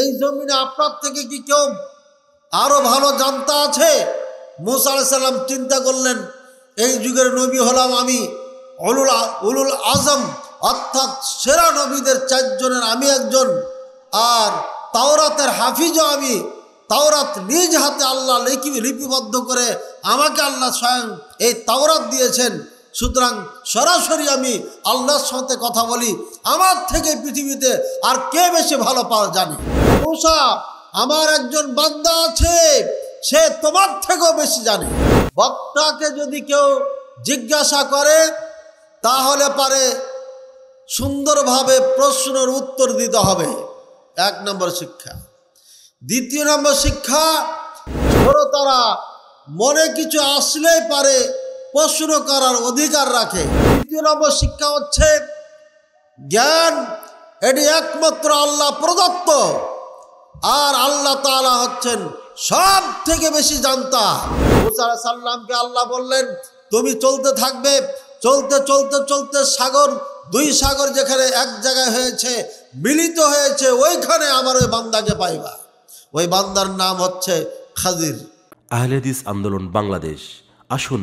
এই জমিনে আপনার থেকে কি কেউ আরো ভালো জানতা আছে মোসা সাল্লাম চিন্তা করলেন এই যুগের নবী হলাম আমি অলুল উলুল আজম অর্থাৎ সেরা নবীদের চারজনের আমি একজন আর তাওরাতের হাফিজও আমি তাওরাত নিজ হাতে আল্লাহ লিপিবদ্ধ করে আমাকে আল্লাহ স্বয়ং এই তাওরাত দিয়েছেন সুতরাং সরাসরি আমি আল্লাহর সাথে কথা বলি আমার থেকে পৃথিবীতে আর কে বেশি ভালো পাওয়া জানে মুসা আমার একজন বান্দা আছে সে তোমার থেকেও বেশি জানে বক্তাকে যদি কেউ জিজ্ঞাসা করে তাহলে পারে সুন্দরভাবে প্রশ্নের উত্তর দিতে হবে এক নম্বর শিক্ষা দ্বিতীয় নম্বর শিক্ষা ধরো তারা মনে কিছু আসলেই পারে প্রশ্ন করার অধিকার রাখে তৃতীয় নম্বর শিক্ষা হচ্ছে জ্ঞান এটি একমাত্র আল্লাহ প্রদত্ত আর আল্লাহ তালা হচ্ছেন সব থেকে বেশি জানতা সাল্লামকে আল্লাহ বললেন তুমি চলতে থাকবে চলতে চলতে চলতে সাগর দুই সাগর যেখানে এক জায়গায় হয়েছে মিলিত হয়েছে ওইখানে আমার ওই বান্দাকে পাইবা ওই বান্দার নাম হচ্ছে খাজির আহলেদিস আন্দোলন বাংলাদেশ আসুন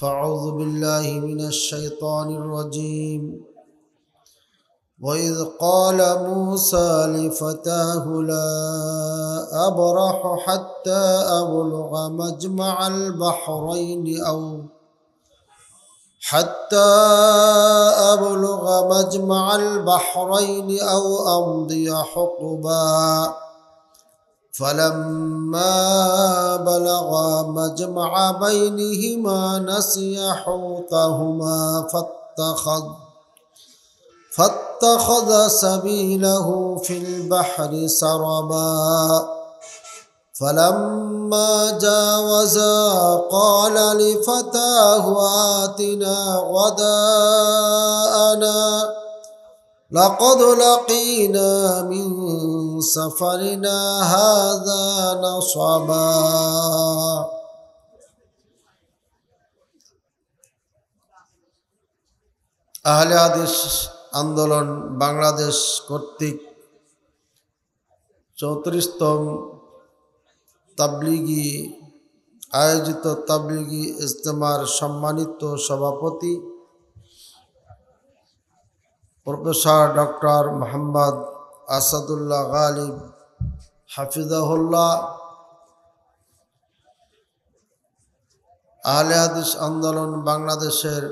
فاعوذ بالله من الشيطان الرجيم واذ قال موسى لفتاه لا ابرح حتى ابلغ مجمع البحرين او حتى ابلغ مجمع البحرين او امضي حقبا فلما بلغا مجمع بينهما نسي حوتهما فاتخذ فاتخذ سبيله في البحر سربا فلما جاوزا قال لفتاه آتنا غداءنا لقد لقينا من سفرنا هذا نصبا আহলে আদেশ আন্দোলন বাংলাদেশ কর্তৃক চৌত্রিশতম তাবলিগি আয়োজিত তাবলিগি ইজতেমার সম্মানিত সভাপতি প্রফেসর ডক্টর মোহাম্মদ আসাদুল্লাহ গালিব হাফিজাহুল্লাহ আহলে হাদিস আন্দোলন বাংলাদেশের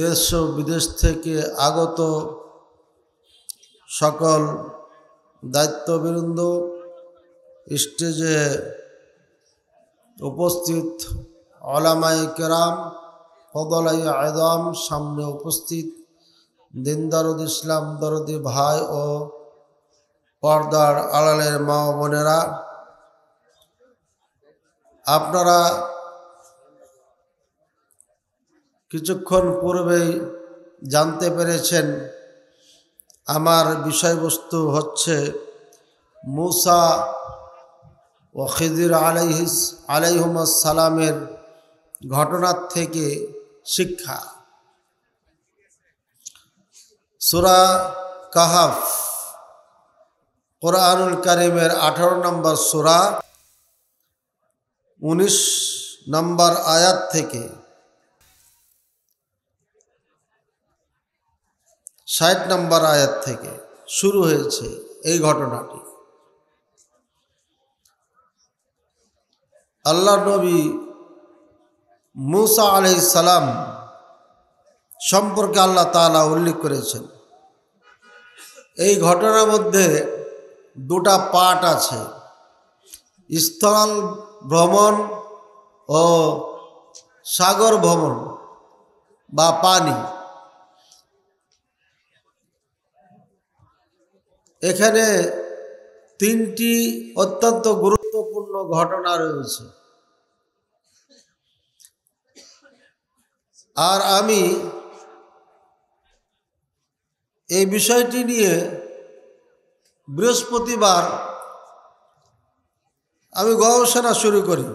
দেশ ও বিদেশ থেকে আগত সকল দায়িত্ববৃন্দ স্টেজে উপস্থিত অলামাই কেরাম ফদলায় আয়দম সামনে উপস্থিত দিনদারুদ ইসলাম দরদি ভাই ও পর্দার আড়ালের মা বোনেরা আপনারা কিছুক্ষণ পূর্বেই জানতে পেরেছেন আমার বিষয়বস্তু হচ্ছে মুসা ও খিদির আলাইহিস আলাইহুম সালামের ঘটনার থেকে শিক্ষা সুরা কাহাফ কোরআনুল করিমের আঠারো নম্বর সুরা উনিশ নম্বর আয়াত থেকে ষাট নম্বর আয়াত থেকে শুরু হয়েছে এই ঘটনাটি আল্লাহ নবী মুসা আলি সালাম সম্পর্কে আল্লাহ তালা উল্লেখ করেছেন এই ঘটনার মধ্যে দুটা পাঠ আছে স্থল ভ্রমণ ও সাগর ভ্রমণ বা পানি এখানে তিনটি অত্যন্ত গুরুত্বপূর্ণ ঘটনা রয়েছে আর আমি এই বিষয়টি নিয়ে বৃহস্পতিবার আমি গবেষণা শুরু করি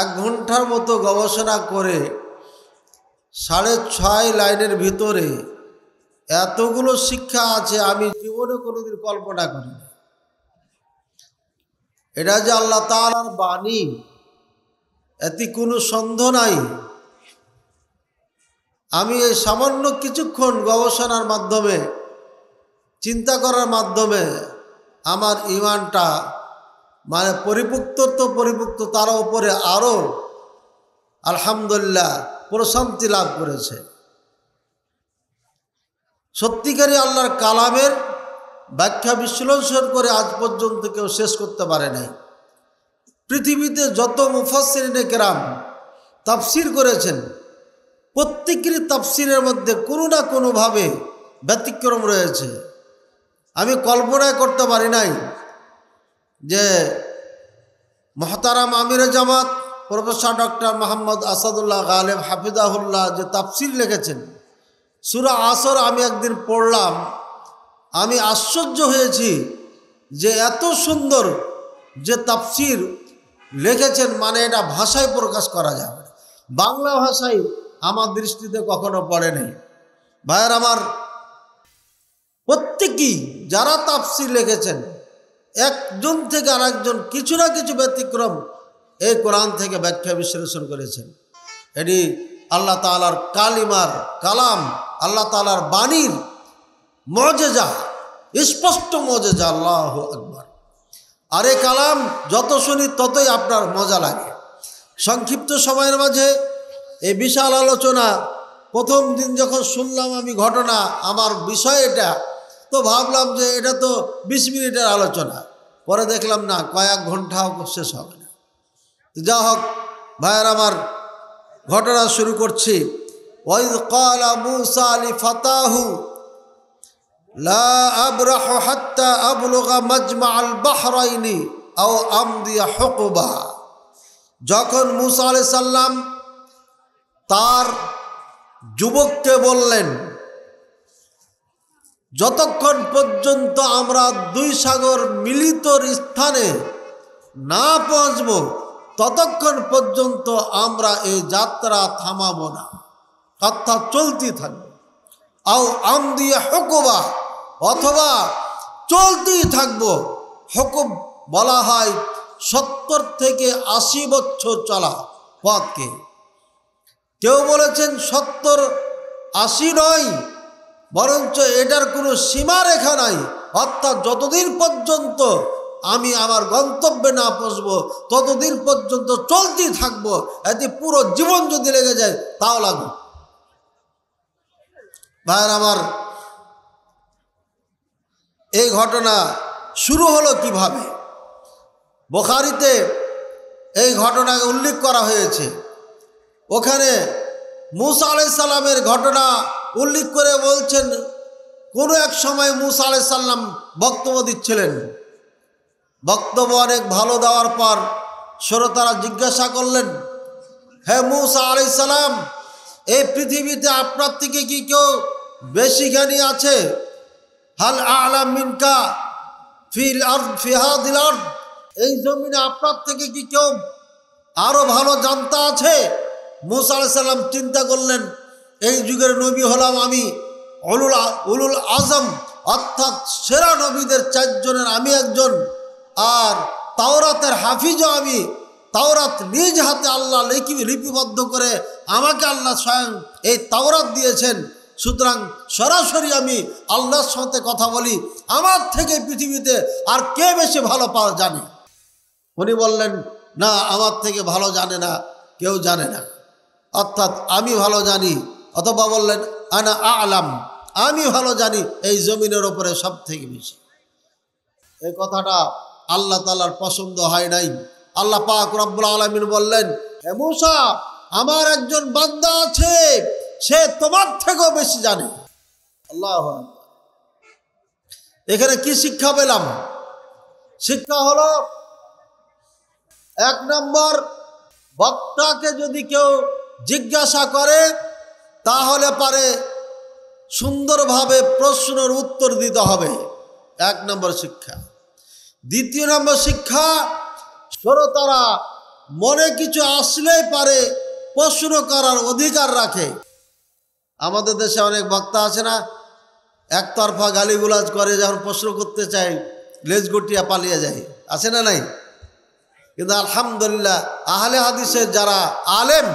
এক ঘন্টার মতো গবেষণা করে সাড়ে ছয় লাইনের ভিতরে এতগুলো শিক্ষা আছে আমি জীবনে কোনোদিন কল্পনা করি এটা যে আল্লাহ তালার বাণী এতে কোনো সন্দেহ নাই আমি এই সামান্য কিছুক্ষণ গবেষণার মাধ্যমে চিন্তা করার মাধ্যমে আমার ইমানটা মানে পরিপুক্ত তো পরিপুক্ত তার উপরে আরও আলহামদুলিল্লাহ প্রশান্তি লাভ করেছে সত্যিকারী আল্লাহর কালামের ব্যাখ্যা বিশ্লেষণ করে আজ পর্যন্ত কেউ শেষ করতে পারে নাই পৃথিবীতে যত মুফাসিনে কেরাম তাফসির করেছেন প্রত্যেকেরই তাফসিরের মধ্যে কোনো না কোনোভাবে ব্যতিক্রম রয়েছে আমি কল্পনায় করতে পারি নাই যে মহতারাম আমির জামাত প্রফেসর ডক্টর মোহাম্মদ আসাদুল্লাহ গালেব হাফিজাহুল্লাহ যে তাফসির লিখেছেন সুরা আসর আমি একদিন পড়লাম আমি আশ্চর্য হয়েছি যে এত সুন্দর যে তাফসির লিখেছেন মানে এটা ভাষায় প্রকাশ করা যাবে বাংলা ভাষায় আমার দৃষ্টিতে কখনো পড়ে নেই ভাইয়ের আমার প্রত্যেকেই যারা তাপসি লিখেছেন একজন থেকে আরেকজন কিছু না কিছু ব্যতিক্রম এই কোরআন থেকে ব্যাখ্যা বিশ্লেষণ করেছেন এটি আল্লাহ তালার কালিমার কালাম আল্লাহ তালার বাণীর মজেজা স্পষ্ট মজেজা আল্লাহ আকবর আর এ কালাম যত শুনি ততই আপনার মজা লাগে সংক্ষিপ্ত সময়ের মাঝে এই বিশাল আলোচনা প্রথম দিন যখন শুনলাম আমি ঘটনা আমার বিষয় এটা তো ভাবলাম যে এটা তো বিশ মিনিটের আলোচনা পরে দেখলাম না কয়েক ঘন্টাও শেষ হবে না যা হোক ভাইয়ের আমার ঘটনা শুরু করছি আল যখন মুসা আলি সাল্লাম তার যুবককে বললেন যতক্ষণ পর্যন্ত আমরা দুই সাগর মিলিতর স্থানে না পৌঁছব ততক্ষণ পর্যন্ত আমরা এই যাত্রা থামাব না অর্থাৎ চলতে থাকবে আও আম দিয়ে হকবা অথবা চলতেই থাকব হক বলা হয় সত্তর থেকে আশি বছর চলা পথকে কেউ বলেছেন সত্তর আশি নয় বরঞ্চ এটার কোনো সীমারেখা নাই অর্থাৎ যতদিন পর্যন্ত আমি আমার গন্তব্যে না পৌঁছব ততদিন পর্যন্ত চলতেই থাকব এতে পুরো জীবন যদি লেগে যায় তাও লাগবে ভাইয়ের আমার এই ঘটনা শুরু হলো কিভাবে বোখারিতে এই ঘটনাকে উল্লেখ করা হয়েছে ওখানে মুসা আলাইসাল্লামের ঘটনা উল্লেখ করে বলছেন কোনো এক সময় মুসা আলাইসাল্লাম বক্তব্য দিচ্ছিলেন বক্তব্য অনেক ভালো দেওয়ার পর শ্রোতারা জিজ্ঞাসা করলেন হে মুসা আলাইসাল্লাম এই পৃথিবীতে আপনার থেকে কি কেউ বেশি জ্ঞানী আছে হাল আলাম মিনকা ফিল আর ফিহাদিল এই জমিনে আপনার থেকে কি কেউ আরো ভালো জানতা আছে মোসা আলাইসাল্লাম চিন্তা করলেন এই যুগের নবী হলাম আমি অলুল উলুল আজম অর্থাৎ সেরা নবীদের চারজনের আমি একজন আর তাওরাতের হাফিজও আমি তাওরাত নিজ হাতে আল্লাহ লিখি লিপিবদ্ধ করে আমাকে আল্লাহ স্বয়ং এই তাওরাত দিয়েছেন সুতরাং সরাসরি আমি আল্লাহর সাথে কথা বলি আমার থেকে পৃথিবীতে আর কে বেশি ভালো পাওয়া জানে উনি বললেন না আমার থেকে ভালো জানে না কেউ জানে না অর্থাৎ আমি ভালো জানি অথবা বললেন আনা আলাম আমি ভালো জানি এই জমিনের ওপরে সব থেকে বেশি এই কথাটা আল্লাহ তালার পছন্দ হয় নাই আল্লাহ পাক রব্বুল আলমিন বললেন হে মুসা আমার একজন বান্দা আছে সে তোমার থেকেও বেশি জানে আল্লাহ এখানে কি শিক্ষা পেলাম শিক্ষা হলো এক নম্বর বক্তাকে যদি কেউ জিজ্ঞাসা করে তাহলে পারে সুন্দরভাবে প্রশ্নের উত্তর দিতে হবে এক নম্বর শিক্ষা দ্বিতীয় নম্বর শিক্ষা শ্রোতারা মনে কিছু আসলেই পারে প্রশ্ন করার অধিকার রাখে আমাদের দেশে অনেক বক্তা আছে না একতরফা গালিগুলাজ করে যখন প্রশ্ন করতে চাই লেজ গটিয়া পালিয়ে যায় আছে না নাই কিন্তু আলহামদুলিল্লাহ আহলে হাদিসের যারা আলেম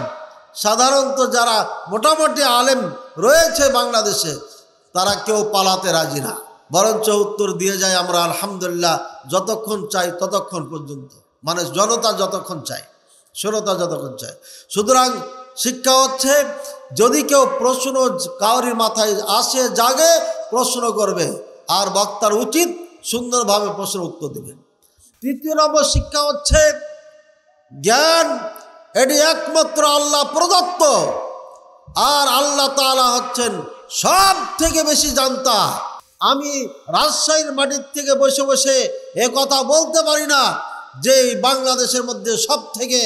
সাধারণত যারা মোটামুটি আলেম রয়েছে বাংলাদেশে তারা কেউ পালাতে রাজি না বরঞ্চ উত্তর দিয়ে যায় আমরা আলহামদুলিল্লাহ যতক্ষণ চাই ততক্ষণ পর্যন্ত মানে জনতা যতক্ষণ চায় শ্রোতা যতক্ষণ চায় সুতরাং শিক্ষা হচ্ছে যদি কেউ প্রশ্ন কাউরির মাথায় আসে জাগে প্রশ্ন করবে আর বক্তার উচিত সুন্দরভাবে প্রশ্ন উত্তর দেবেন তৃতীয় নম্বর শিক্ষা হচ্ছে জ্ঞান এটি একমাত্র আল্লাহ প্রদত্ত আর আল্লাহ তালা হচ্ছেন সব থেকে বেশি জানতা আমি রাজশাহীর মাটির থেকে বসে বসে এ কথা বলতে পারি না যে বাংলাদেশের মধ্যে সব থেকে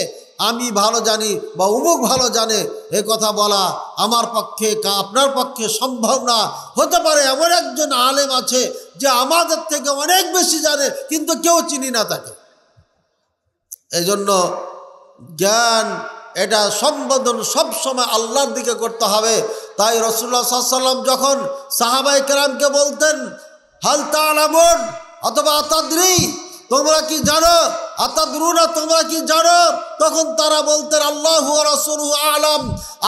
আমি ভালো জানি বা উমুক ভালো জানে এ কথা বলা আমার পক্ষে আপনার পক্ষে সম্ভব না হতে পারে এমন একজন আলেম আছে যে আমাদের থেকে অনেক বেশি জানে কিন্তু কেউ চিনি না তাকে এই জন্য জ্ঞান এটা সম্বোধন সবসময় আল্লাহর দিকে করতে হবে তাই রসুল্লা সাল্লাম যখন সাহাবাই কেরামকে বলতেন হালতা আলামন অথবা আতাদ্রি তোমরা কি জানো না তোমরা কি জানো তখন তারা বলতেন আল্লাহ রসুল আলম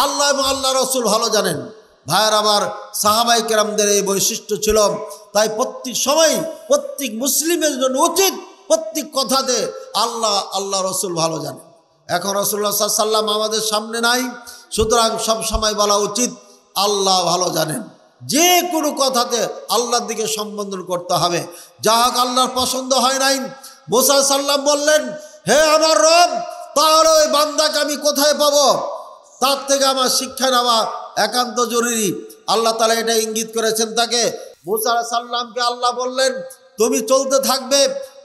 আল্লাহ এবং আল্লাহ রসুল ভালো জানেন ভাইয়ের আমার সাহাবাই কেরামদের এই বৈশিষ্ট্য ছিল তাই প্রত্যেক সময় প্রত্যেক মুসলিমের জন্য উচিত প্রত্যেক কথাতে আল্লাহ আল্লাহ রসুল ভালো জানেন এখন রসুল্লা সাল্লাম আমাদের সামনে নাই সুতরাং সব সময় বলা উচিত আল্লাহ ভালো জানেন যে কোনো কথাতে আল্লাহর দিকে সম্বোধন করতে হবে যা হোক আল্লাহর পছন্দ হয় নাই মোসা সাল্লাম বললেন হে আমার রব তাহলে ওই বান্দাকে আমি কোথায় পাব তার থেকে আমার শিক্ষা নেওয়া একান্ত জরুরি আল্লাহ তালা এটা ইঙ্গিত করেছেন তাকে মোসা সাল্লামকে আল্লাহ বললেন তুমি চলতে থাকবে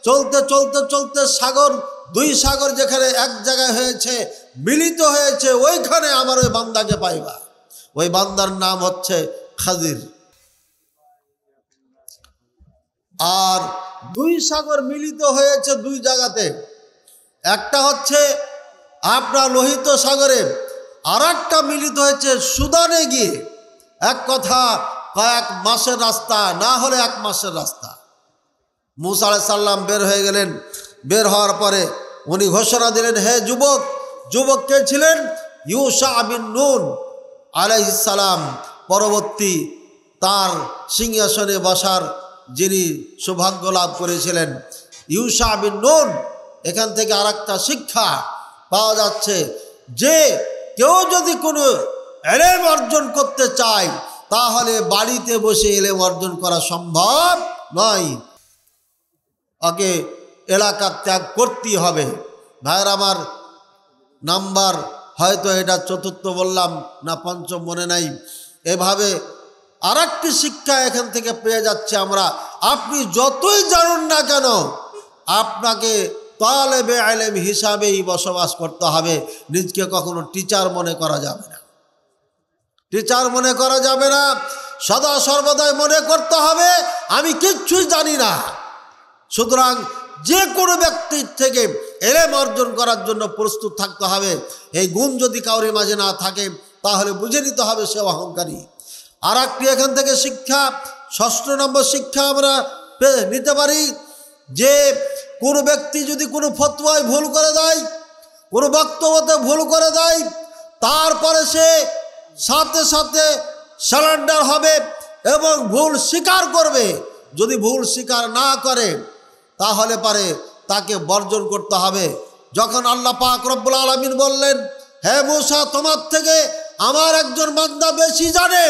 চলতে চলতে চলতে সাগর দুই সাগর যেখানে এক জায়গায় হয়েছে মিলিত হয়েছে ওইখানে আমার ওই বান্দাকে পাইবা ওই বান্দার নাম হচ্ছে খাজির আর দুই সাগর মিলিত হয়েছে দুই জায়গাতে একটা হচ্ছে আপনার লোহিত সাগরে আর একটা মিলিত হয়েছে সুদানে গিয়ে এক কথা কয়েক মাসের রাস্তা না হলে এক মাসের রাস্তা মুসা সাল্লাম বের হয়ে গেলেন বের হওয়ার পরে উনি ঘোষণা দিলেন হে যুবক যুবক কে ছিলেন ইউসা আবিন নুন আলাইসালাম পরবর্তী তার সিংহাসনে বসার যিনি সৌভাগ্য লাভ করেছিলেন ইউসা আবিন নুন এখান থেকে আর শিক্ষা পাওয়া যাচ্ছে যে কেউ যদি কোনো এলেম অর্জন করতে চায় তাহলে বাড়িতে বসে এলেম অর্জন করা সম্ভব নয় ওকে এলাকা ত্যাগ করতেই হবে ভাইয়ের আমার নাম্বার হয়তো এটা চতুর্থ বললাম না পঞ্চম মনে নাই এভাবে আর শিক্ষা এখান থেকে পেয়ে যাচ্ছে আমরা আপনি যতই জানুন না কেন আপনাকে তালেবে আলেম হিসাবেই বসবাস করতে হবে নিজকে কখনো টিচার মনে করা যাবে না টিচার মনে করা যাবে না সদা সর্বদাই মনে করতে হবে আমি কিচ্ছুই জানি না সুতরাং যে কোনো ব্যক্তির থেকে এলেম অর্জন করার জন্য প্রস্তুত থাকতে হবে এই গুণ যদি কাউরে মাঝে না থাকে তাহলে বুঝে নিতে হবে সে অহংকারী আর একটি এখান থেকে শিক্ষা ষষ্ঠ নম্বর শিক্ষা আমরা নিতে পারি যে কোনো ব্যক্তি যদি কোনো ফতোয়ায় ভুল করে দেয় কোনো বক্তব্যতে ভুল করে দেয় তারপরে সে সাথে সাথে সারেন্ডার হবে এবং ভুল স্বীকার করবে যদি ভুল স্বীকার না করে তাহলে পারে তাকে বর্জন করতে হবে যখন আল্লাহ পাক রব্বুল আলমিন বললেন হে মূসা তোমার থেকে আমার একজন বান্দা বেশি জানে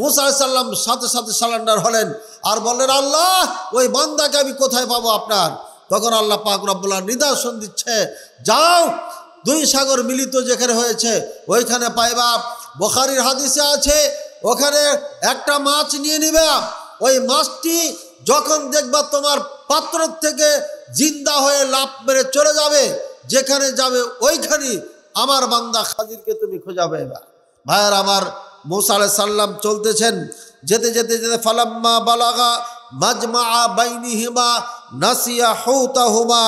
মুসা সাল্লাম সাথে সাথে সালান্ডার হলেন আর বললেন আল্লাহ ওই বান্দাকে আমি কোথায় পাবো আপনার তখন আল্লাহ পাক রব্বুল্লাহ নিদর্শন দিচ্ছে যাও দুই সাগর মিলিত যেখানে হয়েছে ওইখানে পাইবা বখারির হাদিসে আছে ওখানে একটা মাছ নিয়ে নিবে ওই মাছটি যখন দেখবা তোমার পাত্র থেকে জিন্দা হয়ে লাভ মেরে চলে যাবে যেখানে যাবে ওইখানে আমার বান্দা খাজিরকে তুমি খোঁজাবে এবার ভাইয়ার আমার মৌসা আলাই সাল্লাম চলতেছেন যেতে যেতে যেতে ফালাম্মা বালাগা মাজমা বাইনি হিমা নাসিয়া হৌতা হুমা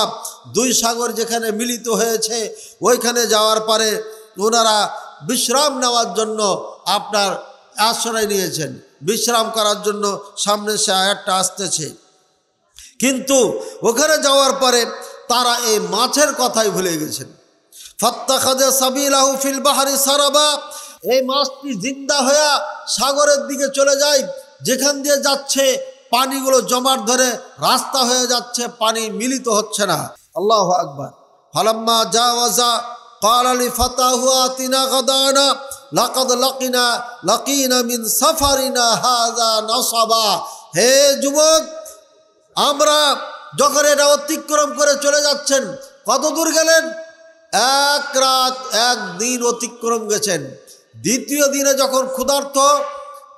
দুই সাগর যেখানে মিলিত হয়েছে ওইখানে যাওয়ার পরে ওনারা বিশ্রাম নেওয়ার জন্য আপনার আশ্রয় নিয়েছেন বিশ্রাম করার জন্য সামনে সে আয়াতটা আসতেছে কিন্তু ওখানে যাওয়ার পরে তারা এই মাছের কথাই ভুলে গেছেন ফত্তা খাজে সাবিল আহুফিল বাহারি সারাবা এই মাছটি জিন্দা হইয়া সাগরের দিকে চলে যায় যেখান দিয়ে যাচ্ছে পানিগুলো জমার ধরে রাস্তা হয়ে যাচ্ছে পানি মিলিত হচ্ছে না আল্লাহ আকবর ফালাম্মা যা ওয়াজা কালালি ফাতাহুয়া তিনা গদানা লাকাদ লকিনা লকিনা মিন সাফারিনা হাজা নসাবা হে যুবক আমরা যখন এটা অতিক্রম করে চলে যাচ্ছেন কত দূর গেলেন এক রাত একদিন অতিক্রম গেছেন দ্বিতীয় দিনে যখন ক্ষুধার্ত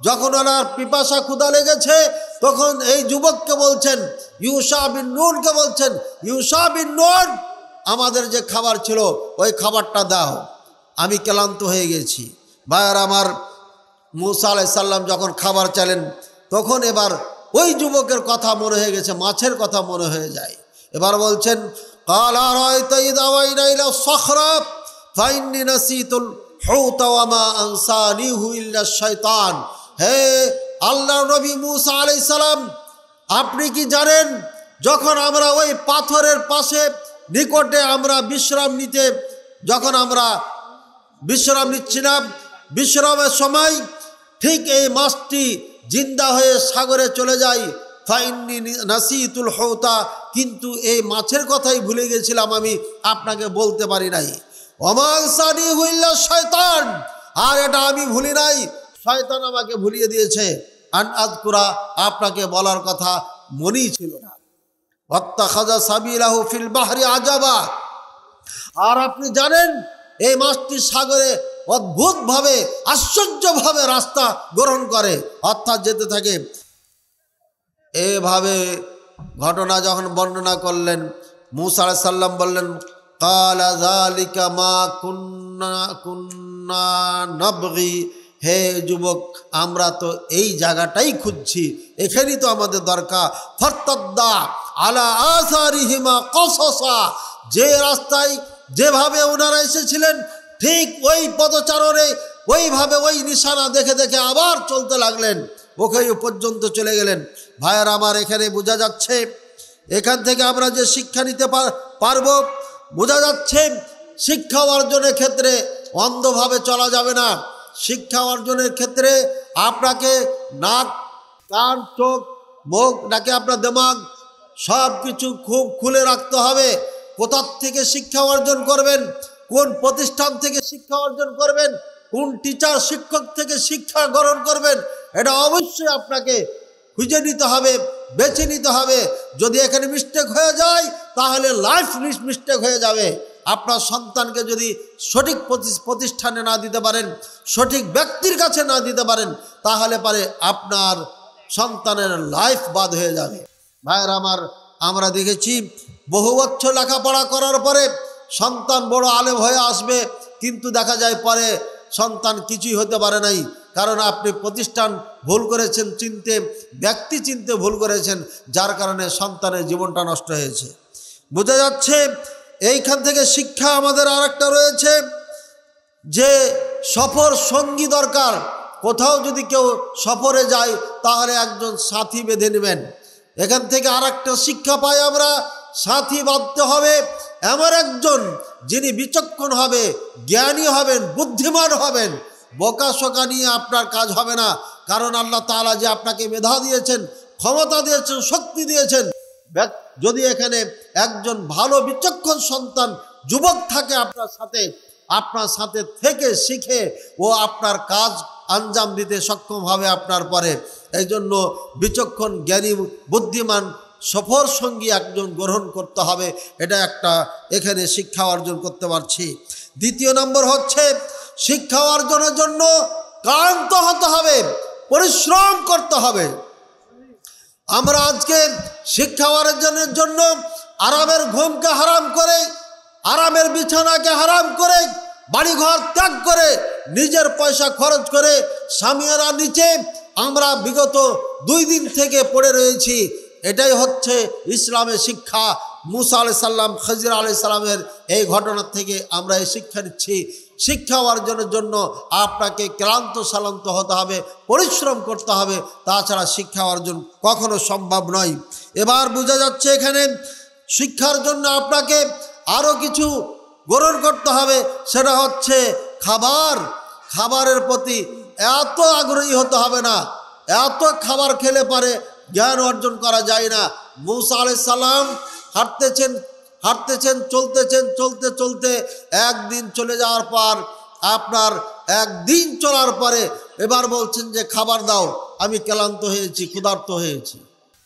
যখন ওনার পিপাসা ক্ষুধা লেগেছে তখন এই যুবককে বলছেন ইউসা বিন নুনকে বলছেন ইউসা বিন নুন আমাদের যে খাবার ছিল ওই খাবারটা দাও আমি ক্লান্ত হয়ে গেছি ভাইয়ার আমার মুসা আলাইসাল্লাম যখন খাবার চাইলেন তখন এবার ওই যুবকের কথা মনে হয়ে গেছে মাছের কথা মনে হয়ে যায় এবার বলছেন হে আল্লাহ মুসা আপনি কি জানেন যখন আমরা ওই পাথরের পাশে নিকটে আমরা বিশ্রাম নিতে যখন আমরা বিশ্রাম নিচ্ছিলাম বিশ্রামের সময় ঠিক এই মাছটি জিন্দা হয়ে সাগরে চলে যায় নাসি নাসিতুল হৌতা কিন্তু এই মাছের কথাই ভুলে গেছিলাম আমি আপনাকে বলতে পারি নাই অমাংসানি হইল্লা শয়তান আর এটা আমি ভুলি নাই শয়তান আমাকে ভুলিয়ে দিয়েছে আন আপনাকে বলার কথা মনেই ছিল না হত্যা খাজা সাবিলাহু ফিল বাহারি আজাবা আর আপনি জানেন এই মাছটি সাগরে অদ্ভুতভাবে আশ্চর্যভাবে রাস্তা গ্রহণ করে অর্থাৎ যেতে থাকে এভাবে ঘটনা যখন বর্ণনা করলেন মুসার সাল্লাম বললেন জালিকা মা কুন্না কুন্না নবগি হে যুবক আমরা তো এই জায়গাটাই খুঁজছি এখানেই তো আমাদের দরকার ফর্তদ্দা আলা আসারিহিমা কসসা যে রাস্তায় যেভাবে ওনারা এসেছিলেন ঠিক ওই পদচারণে ওইভাবে ওই নিশানা দেখে দেখে আবার চলতে লাগলেন ওখানে পর্যন্ত চলে গেলেন ভাইয়ার আমার এখানে বোঝা যাচ্ছে এখান থেকে আমরা যে শিক্ষা নিতে পারব বোঝা যাচ্ছে শিক্ষা অর্জনের ক্ষেত্রে অন্ধভাবে চলা যাবে না শিক্ষা অর্জনের ক্ষেত্রে আপনাকে নাক কান চোখ মুখ নাকি আপনার দেমাগ সব কিছু খুব খুলে রাখতে হবে কোথার থেকে শিক্ষা অর্জন করবেন কোন প্রতিষ্ঠান থেকে শিক্ষা অর্জন করবেন কোন টিচার শিক্ষক থেকে শিক্ষা গ্রহণ করবেন এটা অবশ্যই আপনাকে খুঁজে নিতে হবে বেছে নিতে হবে যদি এখানে মিস্টেক হয়ে যায় তাহলে লাইফ মিস্টেক হয়ে যাবে আপনার সন্তানকে যদি সঠিক প্রতিষ্ঠানে না দিতে পারেন সঠিক ব্যক্তির কাছে না দিতে পারেন তাহলে পারে আপনার সন্তানের লাইফ বাদ হয়ে যাবে ভাইয়ের আমার আমরা দেখেছি বহু বছর লেখাপড়া করার পরে সন্তান বড় আলেম হয়ে আসবে কিন্তু দেখা যায় পরে সন্তান কিছুই হতে পারে নাই কারণ আপনি প্রতিষ্ঠান ভুল করেছেন চিনতে ব্যক্তি চিনতে ভুল করেছেন যার কারণে সন্তানের জীবনটা নষ্ট হয়েছে বোঝা যাচ্ছে এইখান থেকে শিক্ষা আমাদের আর একটা রয়েছে যে সফর সঙ্গী দরকার কোথাও যদি কেউ সফরে যায় তাহলে একজন সাথী বেঁধে নেবেন এখান থেকে আর শিক্ষা পাই আমরা সাথী বাঁধতে হবে এমন একজন যিনি বিচক্ষণ হবে জ্ঞানী হবেন বুদ্ধিমান হবেন বোকা শোকা নিয়ে আপনার কাজ হবে না কারণ আল্লাহ তালা যে আপনাকে মেধা দিয়েছেন ক্ষমতা দিয়েছেন শক্তি দিয়েছেন যদি এখানে একজন ভালো বিচক্ষণ সন্তান যুবক থাকে আপনার সাথে আপনার সাথে থেকে শিখে ও আপনার কাজ আঞ্জাম দিতে সক্ষম হবে আপনার পরে এই জন্য বিচক্ষণ জ্ঞানী বুদ্ধিমান সফর সঙ্গী একজন গ্রহণ করতে হবে এটা একটা এখানে শিক্ষা অর্জন করতে পারছি দ্বিতীয় নম্বর হচ্ছে শিক্ষা অর্জনের জন্য ক্লান্ত হতে হবে পরিশ্রম করতে হবে আমরা আজকে শিক্ষা অর্জনের জন্য আরামের ঘুমকে হারাম করে আরামের বিছানাকে হারাম করে বাড়িঘর ত্যাগ করে নিজের পয়সা খরচ করে স্বামীরা নিচে আমরা বিগত দুই দিন থেকে পড়ে রয়েছি এটাই হচ্ছে ইসলামের শিক্ষা মুসা আলি সাল্লাম খজির আলি সাল্লামের এই ঘটনা থেকে আমরা এই শিক্ষা নিচ্ছি শিক্ষা অর্জনের জন্য আপনাকে ক্লান্ত শালান্ত হতে হবে পরিশ্রম করতে হবে তাছাড়া শিক্ষা অর্জন কখনো সম্ভব নয় এবার বোঝা যাচ্ছে এখানে শিক্ষার জন্য আপনাকে আরও কিছু গ্রহণ করতে হবে সেটা হচ্ছে খাবার খাবারের প্রতি এত আগ্রহী হতে হবে না এত খাবার খেলে পারে জ্ঞান অর্জন করা যায় না মৌসা সালাম হাঁটতেছেন হাঁটতেছেন চলতেছেন চলতে চলতে একদিন চলে যাওয়ার পর আপনার একদিন চলার পরে এবার বলছেন যে খাবার দাও আমি ক্লান্ত হয়েছি ক্ষুধার্ত হয়েছি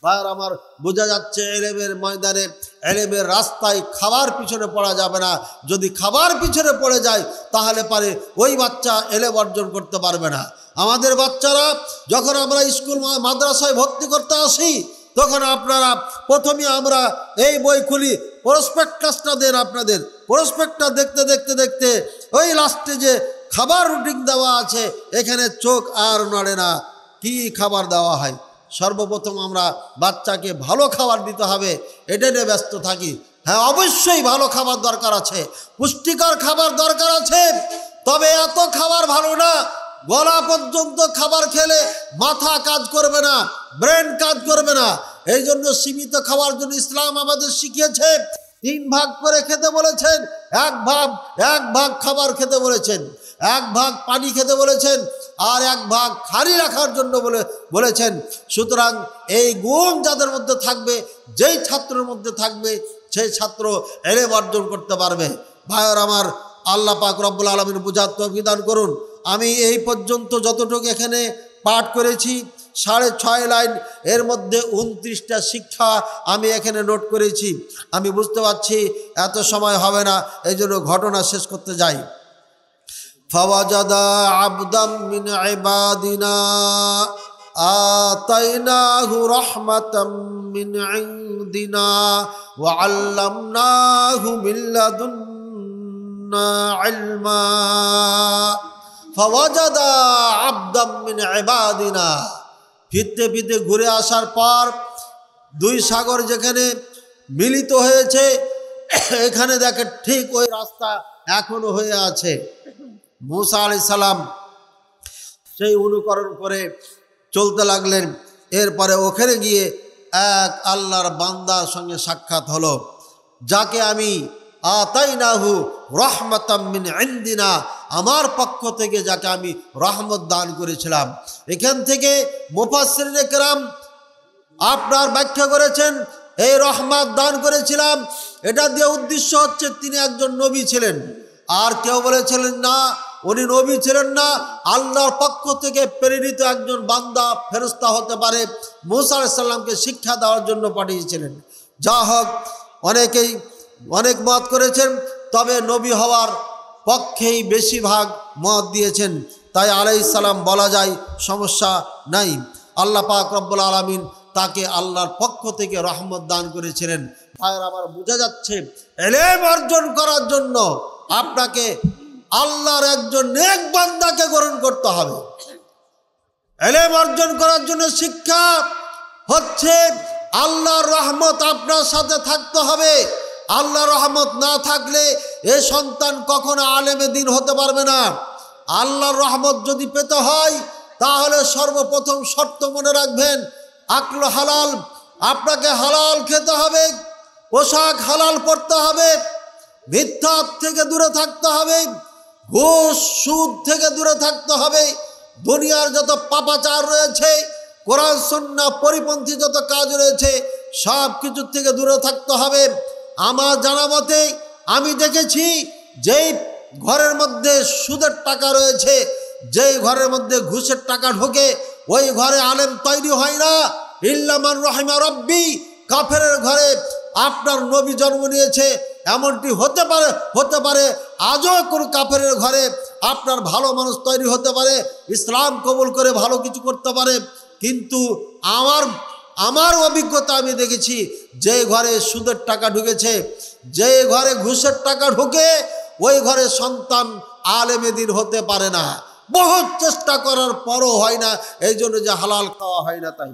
ভাইয়ার আমার বোঝা যাচ্ছে এলেমের ময়দানে এলেমের রাস্তায় খাবার পিছনে পড়া যাবে না যদি খাবার পিছনে পড়ে যায় তাহলে পারে ওই বাচ্চা এলেম অর্জন করতে পারবে না আমাদের বাচ্চারা যখন আমরা স্কুল মাদ্রাসায় ভর্তি করতে আসি তখন আপনারা প্রথমে আমরা এই বই খুলি প্রসপেক্টাসটা দেন আপনাদের প্রসপেক্টটা দেখতে দেখতে দেখতে ওই লাস্টে যে খাবার রুটিন দেওয়া আছে এখানে চোখ আর নড়ে না কি খাবার দেওয়া হয় সর্বপ্রথম আমরা বাচ্চাকে ভালো খাবার দিতে হবে এটা নিয়ে ব্যস্ত থাকি হ্যাঁ অবশ্যই ভালো খাবার দরকার আছে পুষ্টিকর খাবার দরকার আছে তবে এত খাবার ভালো না গলা পর্যন্ত খাবার খেলে মাথা কাজ করবে না ব্রেন কাজ করবে না এই জন্য সীমিত খাওয়ার জন্য ইসলাম আমাদের শিখিয়েছে তিন ভাগ করে খেতে বলেছেন এক ভাগ এক ভাগ খাবার খেতে বলেছেন এক ভাগ পানি খেতে বলেছেন আর এক ভাগ খালি রাখার জন্য বলে বলেছেন সুতরাং এই গুণ যাদের মধ্যে থাকবে যেই ছাত্রের মধ্যে থাকবে সেই ছাত্র এলে অর্জন করতে পারবে ভাইয়ের আমার আল্লাহ পাক রব্বুল আলমীর বুঝাত্মক বিধান করুন আমি এই পর্যন্ত যতটুকু এখানে পাঠ করেছি সাড়ে ছয় লাইন এর মধ্যে উনত্রিশটা শিক্ষা আমি এখানে নোট করেছি আমি বুঝতে পারছি এত সময় হবে না এই জন্য ঘটনা শেষ করতে যাই فوجدا عبدا من عبادنا آتيناه رحمة ফিরতে ফিরতে ঘুরে আসার পর দুই সাগর যেখানে মিলিত হয়েছে এখানে দেখে ঠিক ওই রাস্তা এখনো হয়ে আছে মুসা আলি সালাম সেই অনুকরণ করে চলতে লাগলেন এরপরে ওখানে গিয়ে এক আল্লাহর বান্দার সঙ্গে সাক্ষাৎ হলো যাকে আমি আতাইনাহু রহমাতাম্মিন ইন্দিনা আমার পক্ষ থেকে যাকে আমি রহমত দান করেছিলাম এখান থেকে মুফাসরিন একরাম আপনার ব্যাখ্যা করেছেন এই রহমত দান করেছিলাম এটা দিয়ে উদ্দেশ্য হচ্ছে তিনি একজন নবী ছিলেন আর কেউ বলেছিলেন না উনি নবী ছিলেন না আল্লাহর পক্ষ থেকে প্রেরিত একজন বান্দা ফেরস্তা হতে পারে মুসা আলাইসাল্লামকে শিক্ষা দেওয়ার জন্য পাঠিয়েছিলেন যা হোক অনেকেই অনেক মত করেছেন তবে নবী হওয়ার পক্ষেই বেশিরভাগ মত দিয়েছেন তাই আলাই সালাম বলা যায় সমস্যা নাই আল্লাহ পাক রব্বুল আলমিন তাকে আল্লাহর পক্ষ থেকে রহমত দান করেছিলেন তাই আমার বোঝা যাচ্ছে এলেম অর্জন করার জন্য আপনাকে আল্লাহর একজন নেক বান্দাকে গ্রহণ করতে হবে এলেম অর্জন করার জন্য শিক্ষা হচ্ছে আল্লাহর রহমত আপনার সাথে থাকতে হবে আল্লাহ রহমত না থাকলে এ সন্তান কখনো আলেমে দিন হতে পারবে না আল্লাহর রহমত যদি পেতে হয় তাহলে সর্বপ্রথম শর্ত মনে রাখবেন আকল হালাল আপনাকে হালাল খেতে হবে পোশাক হালাল পড়তে হবে মিথ্যা থেকে দূরে থাকতে হবে ঘুষ সুদ থেকে দূরে থাকতে হবে দুনিয়ার যত পাপাচার রয়েছে কোরআন সন্না পরিপন্থী যত কাজ রয়েছে সব কিছুর থেকে দূরে থাকতে হবে আমার জানা মতে আমি দেখেছি যেই ঘরের মধ্যে সুদের টাকা রয়েছে যেই ঘরের মধ্যে ঘুষের টাকা ঢোকে ওই ঘরে আলেম তৈরি হয় না ইল্লামান রহিমা রব্বি কাফের ঘরে আপনার নবী জন্ম নিয়েছে এমনটি হতে পারে হতে পারে আজও কোনো কাফের ঘরে আপনার ভালো মানুষ তৈরি হতে পারে ইসলাম কবুল করে ভালো কিছু করতে পারে কিন্তু আমার আমার অভিজ্ঞতা আমি দেখেছি যে ঘরে সুদের টাকা ঢুকেছে যে ঘরে ঘুষের টাকা ঢুকে ওই ঘরে সন্তান আলেমেদিন হতে পারে না বহু চেষ্টা করার পরও হয় না এই জন্য যে হালাল খাওয়া হয় না তাই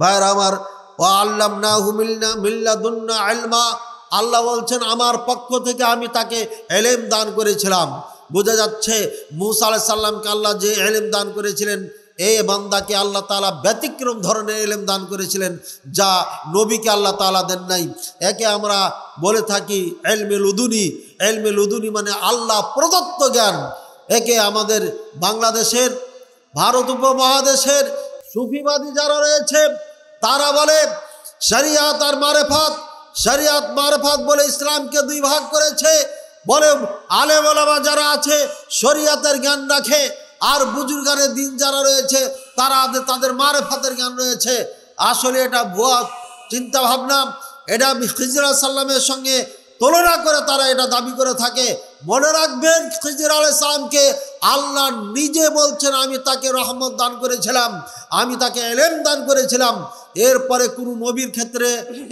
ভাইর আমার ও আল্লাম না হুমিল্লা দুন্না আলমা আল্লাহ বলছেন আমার পক্ষ থেকে আমি তাকে এলেম দান করেছিলাম বোঝা যাচ্ছে মুসা আলাহ সাল্লামকে আল্লাহ যে এলেম দান করেছিলেন এই বান্দাকে আল্লাহ তালা ব্যতিক্রম ধরনের এলেম দান করেছিলেন যা নবীকে আল্লাহ তালা দেন নাই একে আমরা বলে থাকি এলমে লুদুনি এলমে লুদুনি মানে আল্লাহ প্রদত্ত জ্ঞান একে আমাদের বাংলাদেশের ভারত উপমহাদেশের সুফিবাদী যারা রয়েছে তারা বলে শরিয়াত আর মারেফাত শরিয়াত মারেফাত বলে ইসলামকে দুই ভাগ করেছে বলে আলেম যারা আছে শরিয়াতের জ্ঞান রাখে আর বুজুর্গানের দিন যারা রয়েছে তারা তাদের মারে ফাতের জ্ঞান রয়েছে আসলে এটা ভুয়া চিন্তা ভাবনা এটা খিজিরা সাল্লামের সঙ্গে তুলনা করে তারা এটা দাবি করে থাকে মনে রাখবেন খিজির আলাইসালামকে আল্লাহ নিজে বলছেন আমি তাকে রহমত দান করেছিলাম আমি তাকে এলেম দান করেছিলাম এরপরে কোনো নবীর ক্ষেত্রে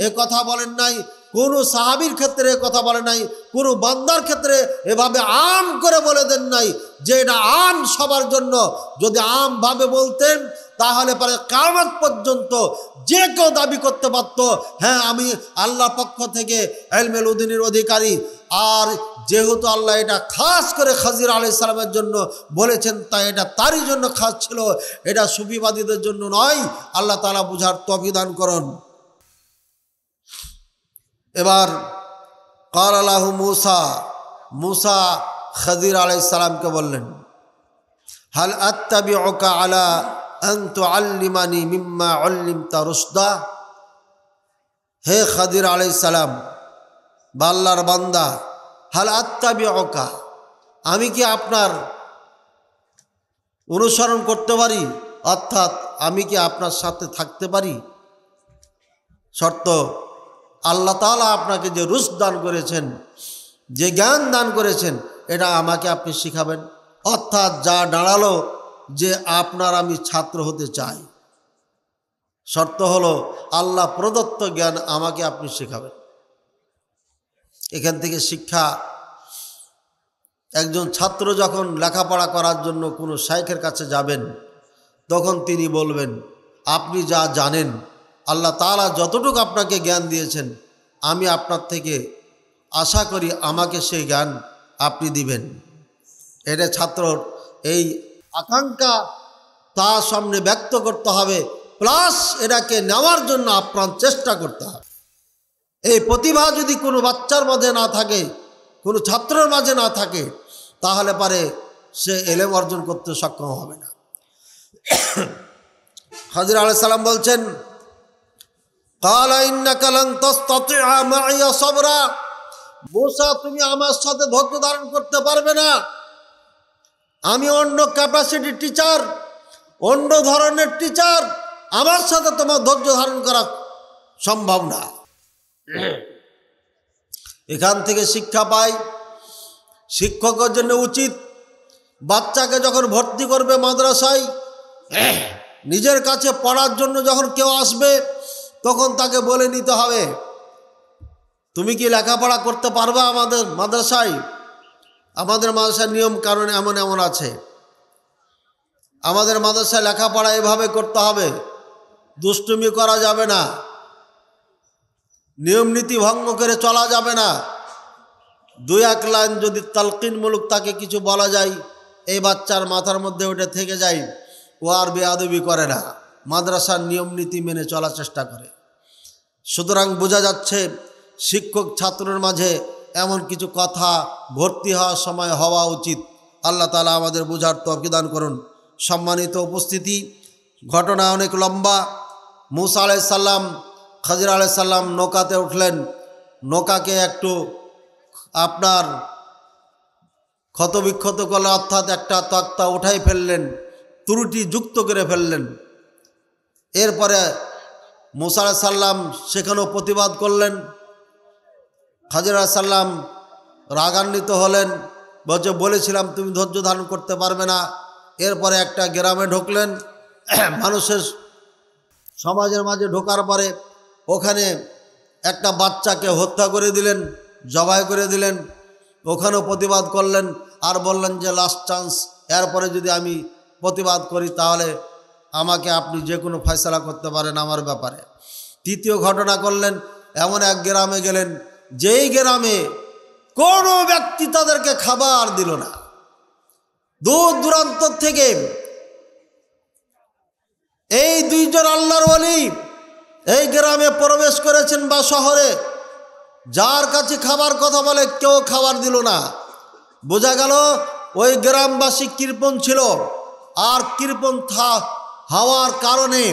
এ কথা বলেন নাই কোনো সাহাবির ক্ষেত্রে কথা বলে নাই কোনো বান্দার ক্ষেত্রে এভাবে আম করে বলে দেন নাই যে এটা আম সবার জন্য যদি আমভাবে বলতেন তাহলে পরে কামাত পর্যন্ত যে কেউ দাবি করতে পারত হ্যাঁ আমি আল্লাহ পক্ষ থেকে এলমেল উদ্দিনের অধিকারী আর যেহেতু আল্লাহ এটা খাস করে খাজির আলি সালামের জন্য বলেছেন তাই এটা তারই জন্য খাস ছিল এটা সুফিবাদীদের জন্য নয় আল্লাহ তালা বুঝার তফিদান করুন এবার কার আলাহ মুসা মুসা খাজির আলাই সালামকে বললেন হাল আত্তাবি ওকা আলা আন্ত আল্লিমানি মিম্মা আল্লিম তা রুসদা হে খাদির আলাই সালাম বাল্লার বান্দা হাল আত্মাবি ওকা আমি কি আপনার অনুসরণ করতে পারি অর্থাৎ আমি কি আপনার সাথে থাকতে পারি শর্ত আল্লাহ তালা আপনাকে যে রুশ দান করেছেন যে জ্ঞান দান করেছেন এটা আমাকে আপনি শিখাবেন অর্থাৎ যা দাঁড়ালো যে আপনার আমি ছাত্র হতে চাই শর্ত হলো আল্লাহ প্রদত্ত জ্ঞান আমাকে আপনি শেখাবেন এখান থেকে শিক্ষা একজন ছাত্র যখন লেখাপড়া করার জন্য কোনো শাইখের কাছে যাবেন তখন তিনি বলবেন আপনি যা জানেন আল্লাহ তালা যতটুকু আপনাকে জ্ঞান দিয়েছেন আমি আপনার থেকে আশা করি আমাকে সেই জ্ঞান আপনি দিবেন এটা ছাত্রর এই আকাঙ্ক্ষা তার সামনে ব্যক্ত করতে হবে প্লাস এটাকে নেওয়ার জন্য আপ্রাণ চেষ্টা করতে হবে এই প্রতিভা যদি কোনো বাচ্চার মাঝে না থাকে কোনো ছাত্রের মাঝে না থাকে তাহলে পারে সে এলেম অর্জন করতে সক্ষম হবে না হাজির আলাইসাল্লাম বলছেন মুসা তুমি আমার সাথে ধৈর্য ধারণ করতে পারবে না আমি অন্য ক্যাপাসিটি টিচার অন্য ধরনের টিচার আমার সাথে তোমার ধৈর্য ধারণ করা সম্ভব না এখান থেকে শিক্ষা পাই শিক্ষকের জন্য উচিত বাচ্চাকে যখন ভর্তি করবে মাদ্রাসায় নিজের কাছে পড়ার জন্য যখন কেউ আসবে তখন তাকে বলে নিতে হবে তুমি কি লেখাপড়া করতে পারবে আমাদের মাদ্রাসায় আমাদের মাদ্রাসার নিয়ম কারণে এমন এমন আছে আমাদের মাদ্রাসায় লেখাপড়া এভাবে করতে হবে দুষ্টুমি করা যাবে না নিয়ম নীতি ভঙ্গ করে চলা যাবে না দুই এক লাইন যদি তালকিনমূলক তাকে কিছু বলা যায় এই বাচ্চার মাথার মধ্যে ওটা থেকে যায় ও আর বেআবি করে না মাদ্রাসার নিয়ম নীতি মেনে চলার চেষ্টা করে সুতরাং বোঝা যাচ্ছে শিক্ষক ছাত্রের মাঝে এমন কিছু কথা ভর্তি হওয়ার সময় হওয়া উচিত আল্লাহ তালা আমাদের বোঝার তর্কিদান করুন সম্মানিত উপস্থিতি ঘটনা অনেক লম্বা মুসা আলাই সাল্লাম খাজির আলাই সাল্লাম নৌকাতে উঠলেন নৌকাকে একটু আপনার ক্ষতবিক্ষত করলেন অর্থাৎ একটা তক্তা উঠাই ফেললেন ত্রুটি যুক্ত করে ফেললেন এরপরে মুসার সাল্লাম সেখানেও প্রতিবাদ করলেন খাজিরা সাল্লাম রাগান্বিত হলেন বলছে বলেছিলাম তুমি ধৈর্য ধারণ করতে পারবে না এরপরে একটা গ্রামে ঢুকলেন মানুষের সমাজের মাঝে ঢোকার পরে ওখানে একটা বাচ্চাকে হত্যা করে দিলেন জবাই করে দিলেন ওখানেও প্রতিবাদ করলেন আর বললেন যে লাস্ট চান্স এরপরে যদি আমি প্রতিবাদ করি তাহলে আমাকে আপনি যে কোনো ফয়সলা করতে পারেন আমার ব্যাপারে তৃতীয় ঘটনা করলেন এমন এক গ্রামে গেলেন যেই গ্রামে কোনো ব্যক্তি তাদেরকে খাবার দিল না দূর দূরান্ত থেকে এই দুইজন আল্লাহর অলি এই গ্রামে প্রবেশ করেছেন বা শহরে যার কাছে খাবার কথা বলে কেউ খাবার দিল না বোঝা গেল ওই গ্রামবাসী কৃপণ ছিল আর কৃপণ থা হওয়ার কারণে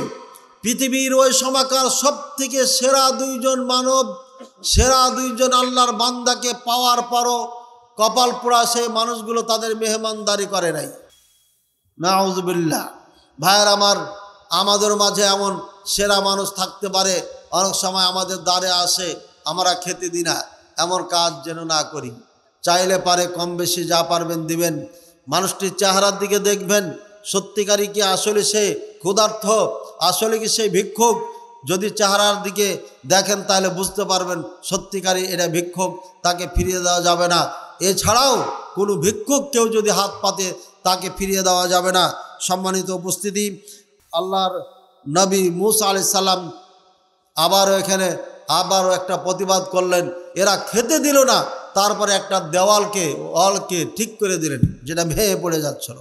পৃথিবীর ওই সমাকার সব থেকে সেরা দুইজন মানব সেরা দুইজন আল্লাহর বান্দাকে পাওয়ার পরও কপাল পোড়া সেই মানুষগুলো তাদের মেহমানদারি করে নাই নাউজবিল্লা ভাইয়ের আমার আমাদের মাঝে এমন সেরা মানুষ থাকতে পারে অনেক সময় আমাদের দ্বারে আসে আমরা খেতে দিই না এমন কাজ যেন না করি চাইলে পারে কম বেশি যা পারবেন দিবেন মানুষটির চেহারার দিকে দেখবেন সত্যিকারী কি আসলে সে ক্ষুধার্থ আসলে কি সেই ভিক্ষুক যদি চেহারার দিকে দেখেন তাহলে বুঝতে পারবেন সত্যিকারী এটা ভিক্ষুক তাকে ফিরিয়ে দেওয়া যাবে না এছাড়াও কোনো ভিক্ষুক কেউ যদি হাত পাতে তাকে ফিরিয়ে দেওয়া যাবে না সম্মানিত উপস্থিতি আল্লাহর নবী মুসা আলি সাল্লাম আবারও এখানে আবারও একটা প্রতিবাদ করলেন এরা খেতে দিল না তারপরে একটা দেওয়ালকে অলকে ঠিক করে দিলেন যেটা ভেয়ে পড়ে যাচ্ছিল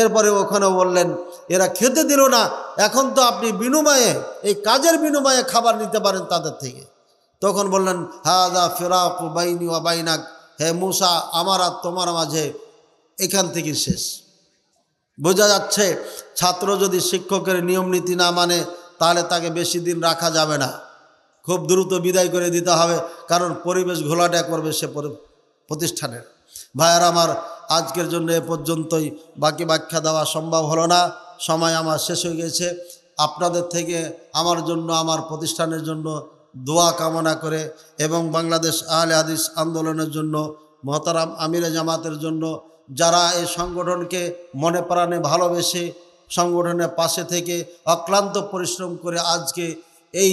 এরপরে ওখানে বললেন এরা খেতে দিল না এখন তো আপনি বিনিময়ে এই কাজের বিনিময়ে খাবার নিতে পারেন তাদের থেকে তখন বললেন হাজা ফেরাক বাইনি ও বাইনাক হে মূষা আমার আর তোমার মাঝে এখান থেকে শেষ বোঝা যাচ্ছে ছাত্র যদি শিক্ষকের নিয়ম নীতি না মানে তাহলে তাকে বেশি দিন রাখা যাবে না খুব দ্রুত বিদায় করে দিতে হবে কারণ পরিবেশ ঘোলাটা করবে সে প্রতিষ্ঠানের ভাইয়ার আমার আজকের জন্য এ পর্যন্তই বাকি ব্যাখ্যা দেওয়া সম্ভব হলো না সময় আমার শেষ হয়ে গেছে আপনাদের থেকে আমার জন্য আমার প্রতিষ্ঠানের জন্য দোয়া কামনা করে এবং বাংলাদেশ আহলে হাদিস আন্দোলনের জন্য মহতারাম আমিরে জামাতের জন্য যারা এই সংগঠনকে মনে প্রাণে ভালোবেসে সংগঠনের পাশে থেকে অক্লান্ত পরিশ্রম করে আজকে এই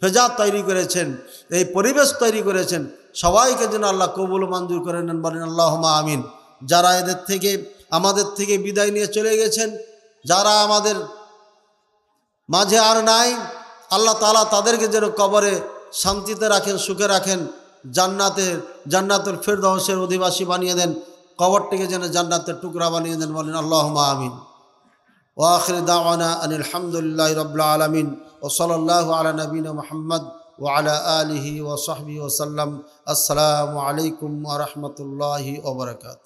ফেজা তৈরি করেছেন এই পরিবেশ তৈরি করেছেন সবাইকে যেন আল্লাহ কবুল মঞ্জুর করে নেন বলেন আল্লাহ আমিন যারা এদের থেকে আমাদের থেকে বিদায় নিয়ে চলে গেছেন যারা আমাদের মাঝে আর নাই আল্লাহ তালা তাদেরকে যেন কবরে শান্তিতে রাখেন সুখে রাখেন জান্নাতের জান্নাতুল ফেরদহসের অধিবাসী বানিয়ে দেন কবরটিকে যেন জান্নাতের টুকরা বানিয়ে দেন বলেন আল্লাহ আমিন ওয়াখির দাওয়ানা আনিল আলহামদুলিল্লাহ রবাহ আলমিন ও সাল্লাহ আলা নবীন মোহাম্মদ ও আলা আলহি ও সাহবি ওসাল্লাম আসসালামু আলাইকুম রহমতুল্লাহি ওবরাকাত